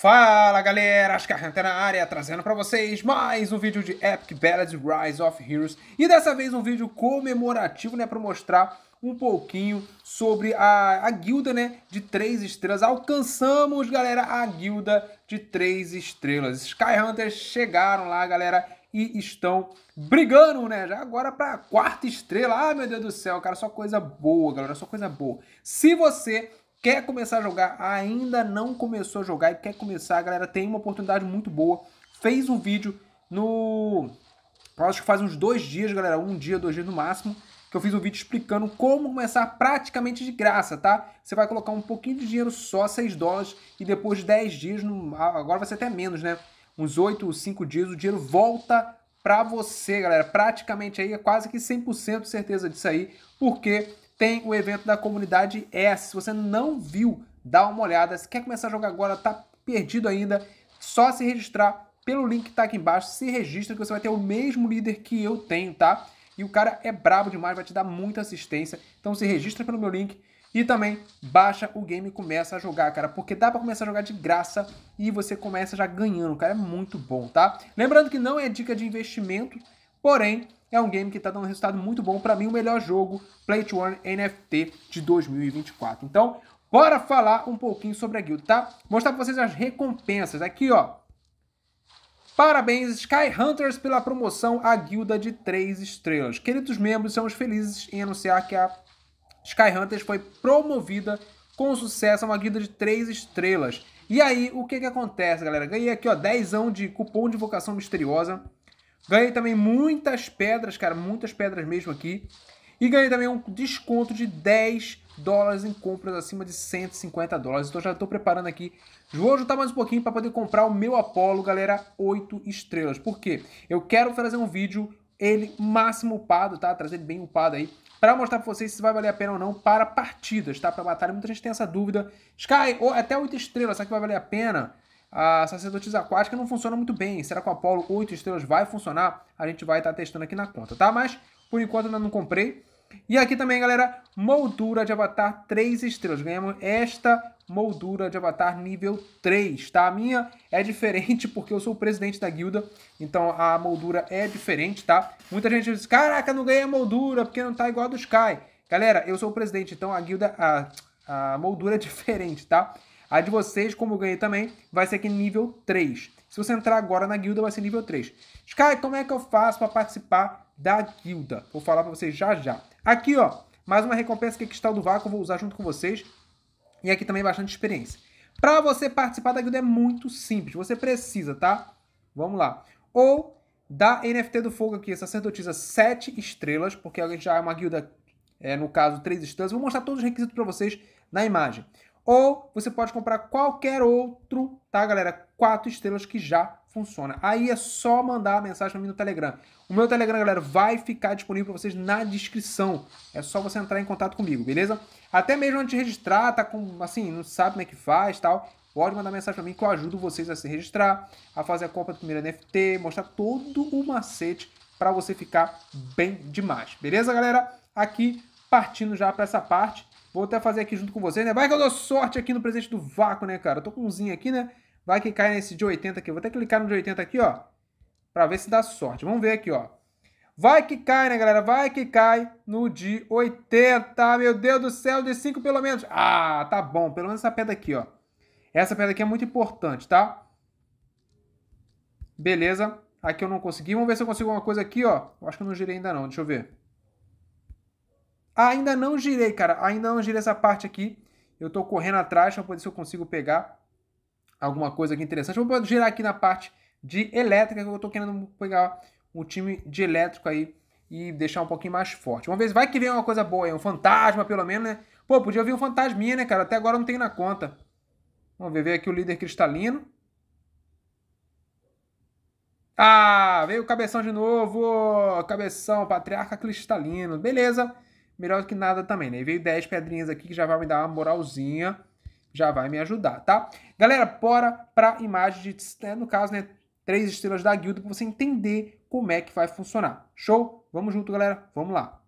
Fala galera, Ascarranta é na área, trazendo para vocês mais um vídeo de Epic Ballads Rise of Heroes e dessa vez um vídeo comemorativo, né, para mostrar um pouquinho sobre a, a guilda, né, de três estrelas. Alcançamos, galera, a guilda de três estrelas. Hunters chegaram lá, galera, e estão brigando, né? Já agora para quarta estrela. Ah, meu Deus do céu, cara, só coisa boa, galera, só coisa boa. Se você quer começar a jogar, ainda não começou a jogar e quer começar, galera, tem uma oportunidade muito boa. Fez um vídeo no. Acho que faz uns dois dias, galera, um dia, dois dias no máximo, que eu fiz um vídeo explicando como começar praticamente de graça, tá? Você vai colocar um pouquinho de dinheiro só, 6 dólares, e depois de 10 dias, agora vai ser até menos, né? Uns 8 ou 5 dias, o dinheiro volta para você, galera. Praticamente aí, é quase que 100% certeza disso aí, porque tem o evento da comunidade S. Se você não viu, dá uma olhada. Se quer começar a jogar agora, tá perdido ainda, só se registrar pelo link que tá aqui embaixo. Se registra que você vai ter o mesmo líder que eu tenho, tá? E o cara é brabo demais, vai te dar muita assistência. Então se registra pelo meu link e também baixa o game e começa a jogar, cara, porque dá para começar a jogar de graça e você começa já ganhando, cara, é muito bom, tá? Lembrando que não é dica de investimento, porém é um game que está dando um resultado muito bom. Para mim, o melhor jogo Play to Earn NFT de 2024. Então, bora falar um pouquinho sobre a guild, tá? Mostrar para vocês as recompensas. Aqui, ó. Parabéns, Sky Hunters, pela promoção à guilda de 3 estrelas. Queridos membros, somos felizes em anunciar que a Sky Hunters foi promovida com sucesso a uma guilda de 3 estrelas. E aí, o que que acontece, galera? Ganhei aqui, ó, 10 de cupom de vocação misteriosa Ganhei também muitas pedras, cara, muitas pedras mesmo aqui. E ganhei também um desconto de 10 dólares em compras acima de 150 dólares. Então já estou preparando aqui. Vou juntar mais um pouquinho para poder comprar o meu Apollo, galera, 8 estrelas. Por quê? Eu quero fazer um vídeo, ele máximo upado, tá? Trazer ele bem upado aí. Para mostrar para vocês se vai valer a pena ou não para partidas, tá? Para batalha. Muita gente tem essa dúvida. Sky, ou até 8 estrelas, será que vai valer a pena? a sacerdotisa aquática não funciona muito bem. Será que o Apollo 8 estrelas vai funcionar? A gente vai estar tá testando aqui na conta, tá? Mas, por enquanto, ainda não comprei. E aqui também, galera, moldura de avatar 3 estrelas. Ganhamos esta moldura de avatar nível 3, tá? A minha é diferente porque eu sou o presidente da guilda, então a moldura é diferente, tá? Muita gente diz, caraca, não ganhei a moldura porque não tá igual a do Sky. Galera, eu sou o presidente, então a guilda, a, a moldura é diferente, tá? A de vocês, como eu ganhei também, vai ser aqui nível 3. Se você entrar agora na guilda, vai ser nível 3. Sky, como é que eu faço para participar da guilda? Vou falar para vocês já já. Aqui, ó, mais uma recompensa que é Cristal do Vácuo, vou usar junto com vocês. E aqui também bastante experiência. Para você participar da guilda é muito simples. Você precisa, tá? Vamos lá. Ou da NFT do Fogo aqui, sacerdotisa 7 estrelas, porque a gente já é uma guilda, é, no caso, 3 estrelas. Vou mostrar todos os requisitos para vocês na imagem. Ou você pode comprar qualquer outro, tá, galera? Quatro estrelas que já funciona. Aí é só mandar a mensagem para mim no Telegram. O meu Telegram, galera, vai ficar disponível para vocês na descrição. É só você entrar em contato comigo, beleza? Até mesmo antes de registrar, tá com, assim, não sabe como é que faz, tal. Pode mandar mensagem para mim que eu ajudo vocês a se registrar, a fazer a compra do primeiro NFT, mostrar todo o macete para você ficar bem demais. Beleza, galera? Aqui partindo já para essa parte Vou até fazer aqui junto com vocês, né? Vai que eu dou sorte aqui no presente do vácuo, né, cara? Eu tô com umzinho aqui, né? Vai que cai nesse de 80 aqui. Vou até clicar no de 80 aqui, ó. Pra ver se dá sorte. Vamos ver aqui, ó. Vai que cai, né, galera? Vai que cai no de 80. Meu Deus do céu, de 5 pelo menos. Ah, tá bom. Pelo menos essa pedra aqui, ó. Essa pedra aqui é muito importante, tá? Beleza. Aqui eu não consegui. Vamos ver se eu consigo alguma coisa aqui, ó. Eu acho que eu não girei ainda não. Deixa eu ver. Ainda não girei, cara. Ainda não girei essa parte aqui. Eu tô correndo atrás para poder se eu consigo pegar alguma coisa aqui interessante. Vou girar aqui na parte de elétrica, que eu tô querendo pegar um time de elétrico aí e deixar um pouquinho mais forte. Vamos ver, vai que vem uma coisa boa aí, um fantasma pelo menos, né? Pô, podia vir um fantasminha, né, cara? Até agora eu não tenho na conta. Vamos ver, veio aqui o líder cristalino. Ah, veio o cabeção de novo. Cabeção, patriarca cristalino. Beleza melhor do que nada também, né? veio 10 pedrinhas aqui que já vai me dar uma moralzinha, já vai me ajudar, tá? Galera, bora pra imagem de, né, no caso, né, três estrelas da guilda para você entender como é que vai funcionar. Show? Vamos junto, galera. Vamos lá.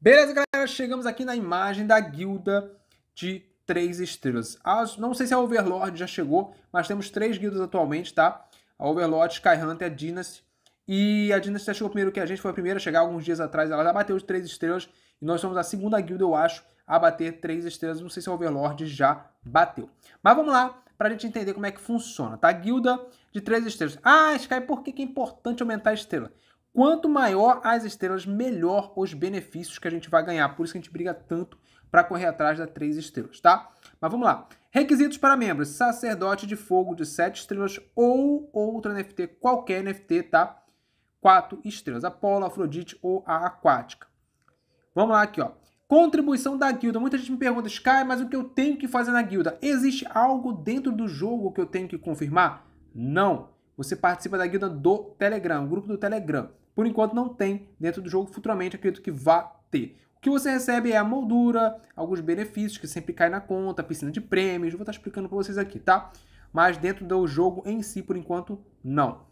Beleza, galera? Chegamos aqui na imagem da guilda de três estrelas. As, não sei se a Overlord já chegou, mas temos três guildas atualmente, tá? A Overlord, Skyhunter, a Dynasty e a Dynasty chegou primeiro que a gente, foi a primeira a chegar alguns dias atrás. Ela já bateu três estrelas e nós somos a segunda guilda, eu acho, a bater três estrelas. Não sei se a Overlord já bateu. Mas vamos lá para a gente entender como é que funciona, tá? Guilda de três estrelas. Ah, Sky, por que, que é importante aumentar a estrela? Quanto maior as estrelas, melhor os benefícios que a gente vai ganhar. Por isso que a gente briga tanto para correr atrás da três estrelas, tá? Mas vamos lá. Requisitos para membros: sacerdote de fogo de sete estrelas ou outra NFT, qualquer NFT, tá? quatro estrelas, Apolo, Afrodite ou a Aquática. Vamos lá aqui, ó. Contribuição da guilda. Muita gente me pergunta, Sky, mas o que eu tenho que fazer na guilda? Existe algo dentro do jogo que eu tenho que confirmar? Não. Você participa da guilda do Telegram, grupo do Telegram. Por enquanto não tem dentro do jogo, futuramente acredito que vá ter. O que você recebe é a moldura, alguns benefícios que sempre caem na conta, piscina de prêmios, vou estar explicando para vocês aqui, tá? Mas dentro do jogo em si, por enquanto, não.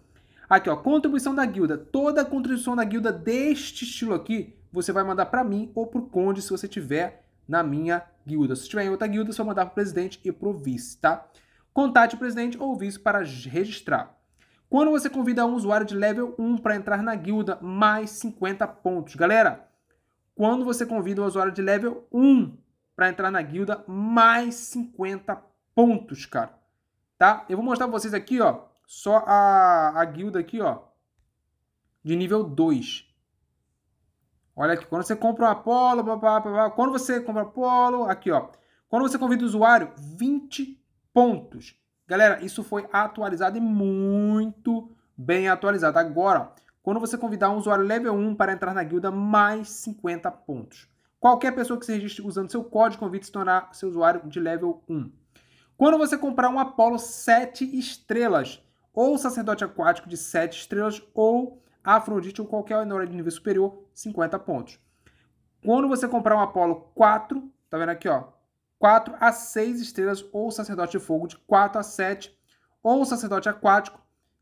Aqui, ó, contribuição da guilda. Toda a contribuição da guilda deste estilo aqui, você vai mandar para mim ou para o conde se você tiver na minha guilda. Se tiver em outra guilda, você vai mandar o presidente e para o vice, tá? Contate o presidente ou o vice para registrar. Quando você convida um usuário de level 1 para entrar na guilda, mais 50 pontos. Galera, quando você convida um usuário de level 1 para entrar na guilda, mais 50 pontos, cara. Tá? Eu vou mostrar para vocês aqui, ó só a, a guilda aqui, ó, de nível 2. Olha aqui, quando você compra o Apollo, quando você compra o Apollo, aqui ó, quando você convida o usuário, 20 pontos. Galera, isso foi atualizado e muito bem atualizado. Agora, quando você convidar um usuário level 1 para entrar na guilda, mais 50 pontos. Qualquer pessoa que se registre usando seu código de convite se tornar seu usuário de level 1. Quando você comprar um Apollo 7 estrelas, ou sacerdote aquático de 7 estrelas, ou Afrodite ou qualquer Enora de nível superior, 50 pontos. Quando você comprar um Apolo 4, tá vendo aqui, ó? 4 a 6 estrelas, ou sacerdote de fogo de 4 a 7, ou sacerdote aquático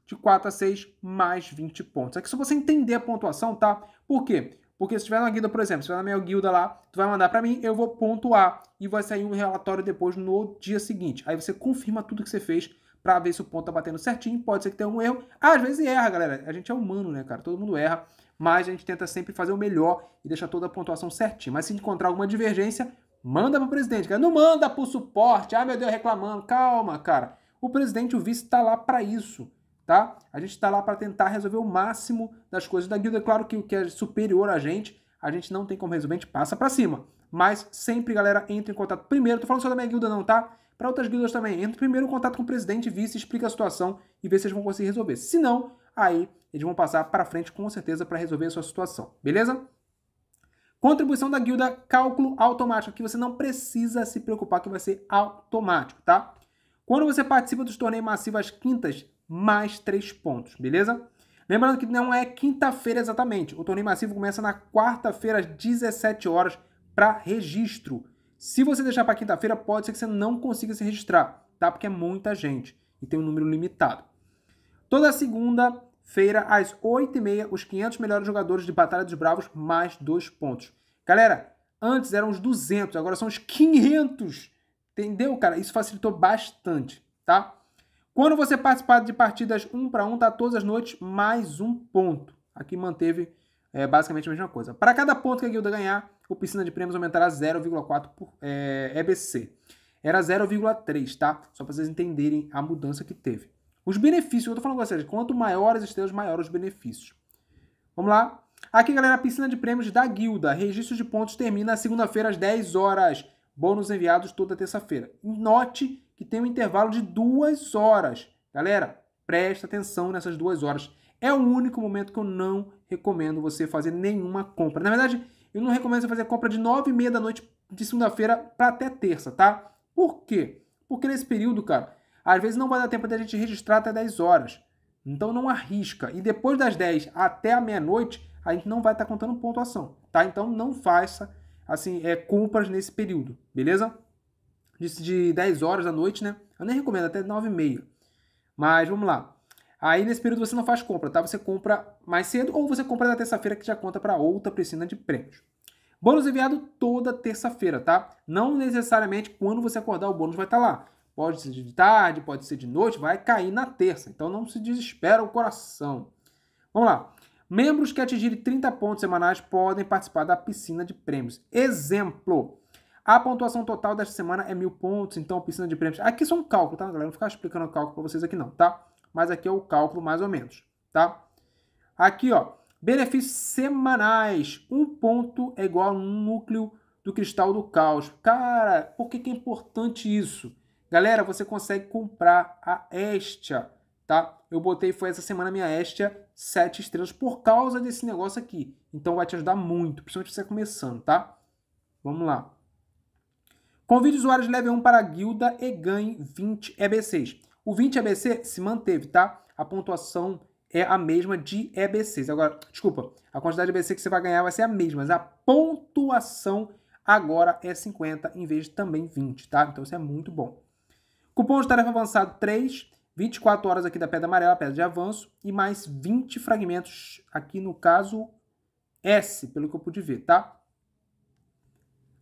de 4 a 6, mais 20 pontos. Aqui é se você entender a pontuação, tá? Por quê? Porque se tiver na guilda, por exemplo, se tiver na minha guilda lá, tu vai mandar para mim, eu vou pontuar e vai sair um relatório depois no dia seguinte. Aí você confirma tudo que você fez para ver se o ponto tá batendo certinho. Pode ser que tenha um erro. Às vezes erra, galera. A gente é humano, né, cara? Todo mundo erra. Mas a gente tenta sempre fazer o melhor e deixar toda a pontuação certinha. Mas se encontrar alguma divergência, manda pro presidente, cara. Não manda pro suporte. Ah, meu Deus, reclamando. Calma, cara. O presidente, o vice, está lá para isso, tá? A gente está lá para tentar resolver o máximo das coisas da guilda. É claro que o que é superior a gente, a gente não tem como resolver, a gente passa para cima. Mas sempre, galera, entre em contato. Primeiro, tô falando só da minha guilda não, tá? para outras guildas também. Entra primeiro em contato com o presidente, vice, explica a situação e vê se eles vão conseguir resolver. Se não, aí eles vão passar para frente com certeza para resolver a sua situação, beleza? Contribuição da guilda, cálculo automático, que você não precisa se preocupar que vai ser automático, tá? Quando você participa dos torneios massivos às quintas, mais três pontos, beleza? Lembrando que não é quinta-feira exatamente. O torneio massivo começa na quarta-feira às 17 horas para registro. Se você deixar para quinta-feira, pode ser que você não consiga se registrar, tá? Porque é muita gente e tem um número limitado. Toda segunda-feira, às 8h30, os 500 melhores jogadores de Batalha dos Bravos, mais dois pontos. Galera, antes eram os 200, agora são os 500. Entendeu, cara? Isso facilitou bastante, tá? Quando você participar de partidas 1 para 1, tá todas as noites mais um ponto. Aqui manteve é basicamente a mesma coisa. Para cada ponto que a guilda ganhar, o piscina de prêmios aumentará 0,4 por é, EBC. Era 0,3, tá? Só para vocês entenderem a mudança que teve. Os benefícios, eu tô falando com vocês, quanto maiores as estrelas, maiores os benefícios. Vamos lá. Aqui, galera, a piscina de prêmios da guilda. Registro de pontos termina segunda-feira às 10 horas. Bônus enviados toda terça-feira. Note que tem um intervalo de duas horas. Galera, presta atenção nessas duas horas. É o único momento que eu não recomendo você fazer nenhuma compra. Na verdade, eu não recomendo você fazer compra de 9 e meia da noite de segunda-feira para até terça, tá? Por quê? Porque nesse período, cara, às vezes não vai dar tempo da gente registrar até 10 horas. Então não arrisca. E depois das 10 até a meia-noite, a gente não vai estar tá contando pontuação, tá? Então não faça assim é, compras nesse período, beleza? De, de 10 horas da noite, né? Eu nem recomendo, até 9 e meia. Mas vamos lá. Aí nesse período você não faz compra, tá? Você compra mais cedo ou você compra na terça-feira que já conta para outra piscina de prêmios. Bônus enviado toda terça-feira, tá? Não necessariamente quando você acordar o bônus vai estar tá lá. Pode ser de tarde, pode ser de noite, vai cair na terça. Então não se desespera o coração. Vamos lá. Membros que atingirem 30 pontos semanais podem participar da piscina de prêmios. Exemplo. A pontuação total desta semana é mil pontos, então piscina de prêmios. Aqui só um cálculo, tá, galera? Não vou ficar explicando o cálculo para vocês aqui não, tá? mas aqui é o cálculo mais ou menos, tá? Aqui, ó, benefícios semanais. Um ponto é igual a um núcleo do cristal do caos. Cara, por que, que é importante isso? Galera, você consegue comprar a Estia, tá? Eu botei, foi essa semana, minha Estia 7 estrelas por causa desse negócio aqui. Então vai te ajudar muito, principalmente você tá começando, tá? Vamos lá. Convide usuários level 1 para a guilda e ganhe 20 EB6. O 20 ABC se manteve, tá? A pontuação é a mesma de EBCs. Agora, desculpa, a quantidade de EBC que você vai ganhar vai ser a mesma, mas a pontuação agora é 50 em vez de também 20, tá? Então isso é muito bom. Cupom de tarefa avançado 3, 24 horas aqui da pedra amarela, pedra de avanço, e mais 20 fragmentos aqui no caso S, pelo que eu pude ver, tá?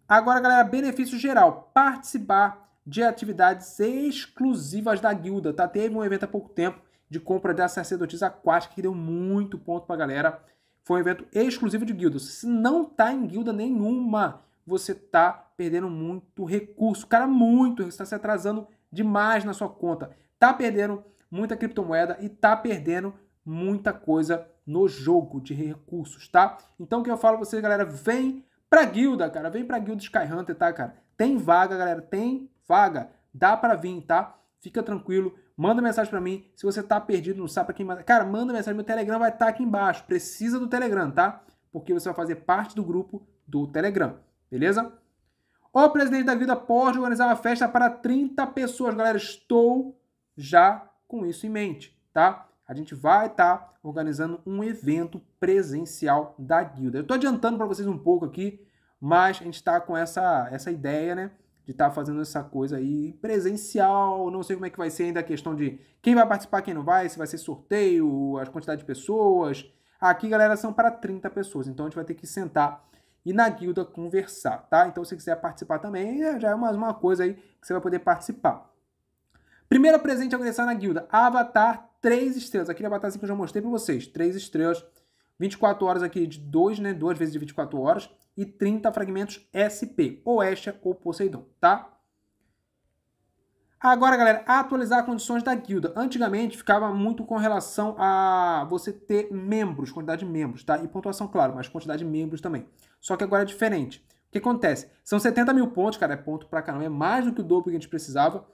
Agora, galera, benefício geral, participar de atividades exclusivas da guilda, tá? Teve um evento há pouco tempo de compra da sacerdotisa aquática que deu muito ponto pra galera. Foi um evento exclusivo de guildas. Se não tá em guilda nenhuma, você tá perdendo muito recurso. Cara, muito. Você tá se atrasando demais na sua conta. Tá perdendo muita criptomoeda e tá perdendo muita coisa no jogo de recursos, tá? Então o que eu falo pra vocês, galera, vem pra guilda, cara. Vem pra guilda Hunter, tá, cara? Tem vaga, galera. Tem vaga, dá para vir, tá? Fica tranquilo, manda mensagem para mim. Se você tá perdido, não sabe para quem mandar. Cara, manda mensagem, meu Telegram vai estar tá aqui embaixo. Precisa do Telegram, tá? Porque você vai fazer parte do grupo do Telegram, beleza? O presidente da vida pode organizar uma festa para 30 pessoas, galera. Estou já com isso em mente, tá? A gente vai estar tá organizando um evento presencial da guilda. Eu estou adiantando para vocês um pouco aqui, mas a gente está com essa, essa ideia, né? de estar tá fazendo essa coisa aí presencial. Não sei como é que vai ser ainda a questão de quem vai participar, quem não vai, se vai ser sorteio, a quantidade de pessoas. Aqui, galera, são para 30 pessoas, então a gente vai ter que sentar e na guilda conversar, tá? Então, se quiser participar também, é, já é mais uma coisa aí que você vai poder participar. Primeiro presente a ingressar na guilda, Avatar 3 estrelas. Aquele Avatar assim que eu já mostrei para vocês, 3 estrelas. 24 horas aqui de 2, né? Duas vezes de 24 horas e 30 fragmentos SP, ou Esha ou Poseidon, tá? Agora, galera, atualizar condições da guilda. Antigamente ficava muito com relação a você ter membros, quantidade de membros, tá? E pontuação, claro, mas quantidade de membros também. Só que agora é diferente. O que acontece? São 70 mil pontos, cara, é ponto pra caramba, é mais do que o dobro que a gente precisava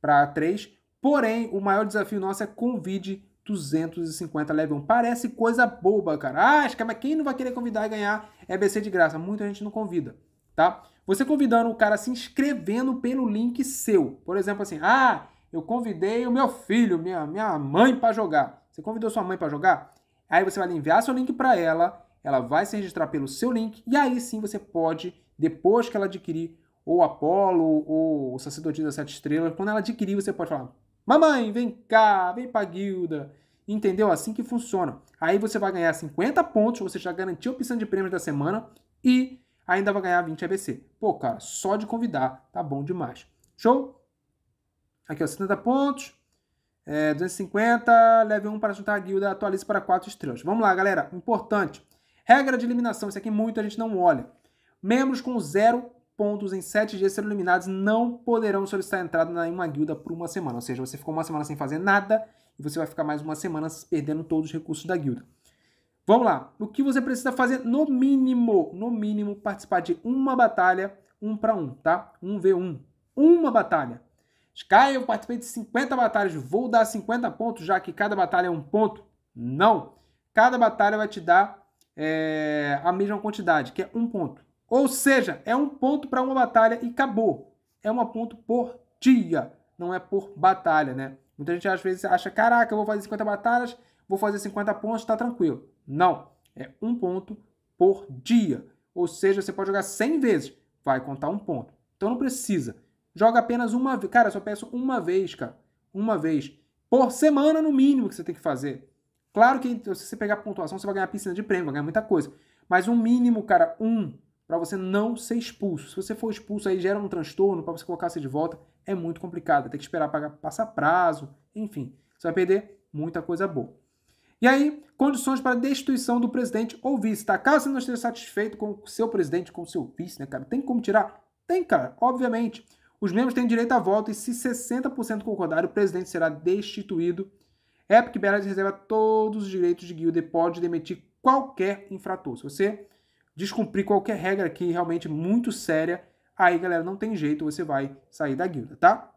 para 3. Porém, o maior desafio nosso é convide 250 level 1. Parece coisa boba, cara. Ah, é, mas quem não vai querer convidar e ganhar EBC de graça? Muita gente não convida, tá? Você convidando o cara se inscrevendo pelo link seu. Por exemplo, assim, ah, eu convidei o meu filho, minha, minha mãe para jogar. Você convidou sua mãe para jogar? Aí você vai enviar seu link para ela, ela vai se registrar pelo seu link, e aí sim você pode, depois que ela adquirir o Apolo ou o Sacerdote das Sete Estrelas, quando ela adquirir, você pode falar, Mamãe, vem cá, vem pra guilda. Entendeu? Assim que funciona. Aí você vai ganhar 50 pontos, você já garantiu a opção de prêmios da semana e ainda vai ganhar 20 ABC. Pô, cara, só de convidar tá bom demais. Show? Aqui, ó, 70 pontos. É, 250, leve 1 para juntar a guilda, atualize para 4 estrelas. Vamos lá, galera. Importante. Regra de eliminação, isso aqui muita gente não olha. Membros com zero pontos em 7 dias serão eliminados não poderão solicitar entrada em uma guilda por uma semana. Ou seja, você ficou uma semana sem fazer nada e você vai ficar mais uma semana perdendo todos os recursos da guilda. Vamos lá. O que você precisa fazer no mínimo, no mínimo participar de uma batalha, um para um, tá? Um v 1 Uma batalha. Sky, eu participei de 50 batalhas, vou dar 50 pontos, já que cada batalha é um ponto? Não. Cada batalha vai te dar é, a mesma quantidade, que é um ponto. Ou seja, é um ponto para uma batalha e acabou. É um ponto por dia, não é por batalha, né? Muita gente às vezes acha, caraca, eu vou fazer 50 batalhas, vou fazer 50 pontos, tá tranquilo. Não, é um ponto por dia. Ou seja, você pode jogar 100 vezes, vai contar um ponto. Então não precisa. Joga apenas uma vez. Cara, só peço uma vez, cara. Uma vez. Por semana, no mínimo, que você tem que fazer. Claro que se você pegar pontuação, você vai ganhar piscina de prêmio, vai ganhar muita coisa. Mas um mínimo, cara, um para você não ser expulso. Se você for expulso, aí gera um transtorno para você colocar você de volta. É muito complicado, tem que esperar pagar passar prazo, enfim. Você vai perder muita coisa boa. E aí, condições para destituição do presidente ou vice, tá? Caso você não esteja satisfeito com o seu presidente, com o seu vice, né, cara? Tem como tirar? Tem, cara, obviamente. Os membros têm direito a voto e se 60% concordar, o presidente será destituído. É porque Beraz reserva todos os direitos de guilda e pode demitir qualquer infrator. Se você descumprir qualquer regra aqui realmente muito séria, aí, galera, não tem jeito, você vai sair da guilda, tá?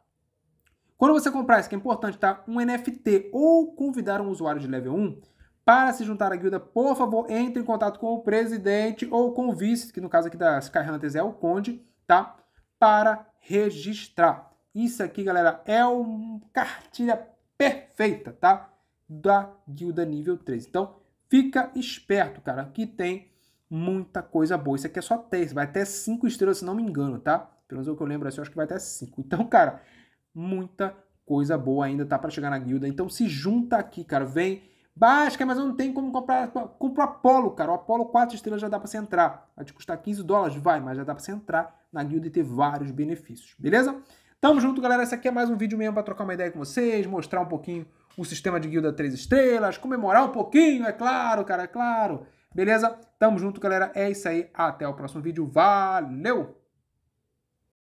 Quando você comprar, isso que é importante, tá? Um NFT ou convidar um usuário de level 1 para se juntar à guilda, por favor, entre em contato com o presidente ou com o vice, que no caso aqui da Sky Hunters é o Conde, tá? Para registrar. Isso aqui, galera, é uma cartilha perfeita, tá? Da guilda nível 3. Então, fica esperto, cara, que tem muita coisa boa. Isso aqui é só teste, vai até 5 estrelas, se não me engano, tá? Pelo menos o que eu lembro assim, eu acho que vai até 5. Então, cara, muita coisa boa ainda tá para chegar na guilda. Então se junta aqui, cara, vem. Baixa, mas eu não tenho como comprar. Compra o Apollo, cara. O Apollo 4 estrelas já dá para você entrar. Vai te custar 15 dólares? Vai, mas já dá para você entrar na guilda e ter vários benefícios, beleza? Tamo junto, galera. Esse aqui é mais um vídeo mesmo para trocar uma ideia com vocês, mostrar um pouquinho o sistema de guilda 3 estrelas, comemorar um pouquinho, é claro, cara, é claro. Beleza? Tamo junto, galera. É isso aí. Até o próximo vídeo. Valeu!